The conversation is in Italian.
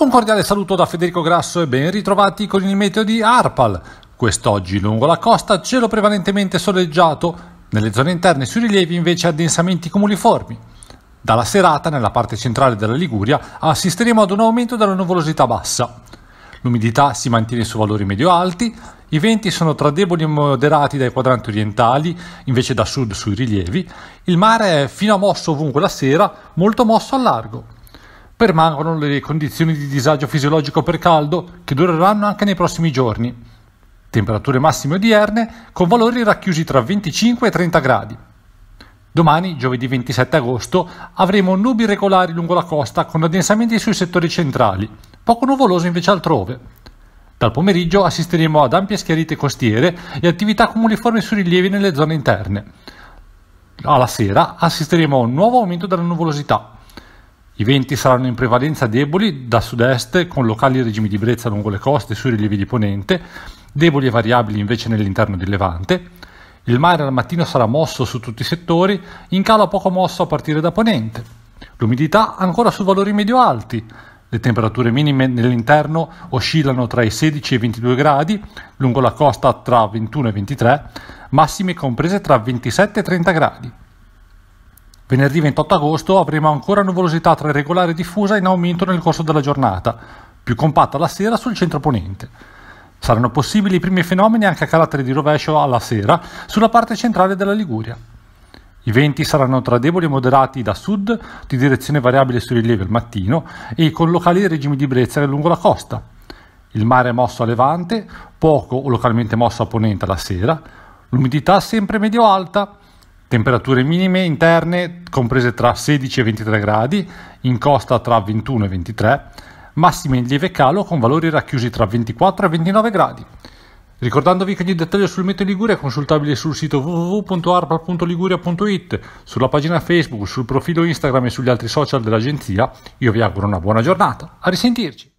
Un cordiale saluto da Federico Grasso e ben ritrovati con il meteo di Arpal. Quest'oggi lungo la costa cielo prevalentemente soleggiato, nelle zone interne sui rilievi invece addensamenti cumuliformi. Dalla serata nella parte centrale della Liguria assisteremo ad un aumento della nuvolosità bassa. L'umidità si mantiene su valori medio-alti, i venti sono tra deboli e moderati dai quadranti orientali, invece da sud sui rilievi, il mare è fino a mosso ovunque la sera, molto mosso al largo permangono le condizioni di disagio fisiologico per caldo che dureranno anche nei prossimi giorni. Temperature massime odierne con valori racchiusi tra 25 e 30 gradi. Domani, giovedì 27 agosto, avremo nubi regolari lungo la costa con addensamenti sui settori centrali, poco nuvoloso invece altrove. Dal pomeriggio assisteremo ad ampie schiarite costiere e attività cumuliformi su rilievi nelle zone interne. Alla sera assisteremo a un nuovo aumento della nuvolosità, i venti saranno in prevalenza deboli da sud-est, con locali regimi di brezza lungo le coste e sui rilievi di ponente, deboli e variabili invece nell'interno di Levante. Il mare al mattino sarà mosso su tutti i settori, in calo poco mosso a partire da ponente. L'umidità ancora su valori medio-alti. Le temperature minime nell'interno oscillano tra i 16 e i 22 gradi, lungo la costa tra 21 e 23, massime comprese tra 27 e 30 gradi. Venerdì 28 agosto avremo ancora nuvolosità tra regolare e diffusa in aumento nel corso della giornata, più compatta la sera sul centro ponente. Saranno possibili i primi fenomeni anche a carattere di rovescio alla sera sulla parte centrale della Liguria. I venti saranno tra deboli e moderati da sud, di direzione variabile sui rilievi al mattino e con locali regimi di brezza lungo la costa. Il mare è mosso a levante, poco o localmente mosso a ponente alla sera, l'umidità sempre medio-alta Temperature minime interne comprese tra 16 e 23 gradi, in costa tra 21 e 23, massime in lieve calo con valori racchiusi tra 24 e 29 gradi. Ricordandovi che ogni dettaglio sul meteo Liguria è consultabile sul sito www.arpa.liguria.it, sulla pagina Facebook, sul profilo Instagram e sugli altri social dell'agenzia. Io vi auguro una buona giornata. A risentirci!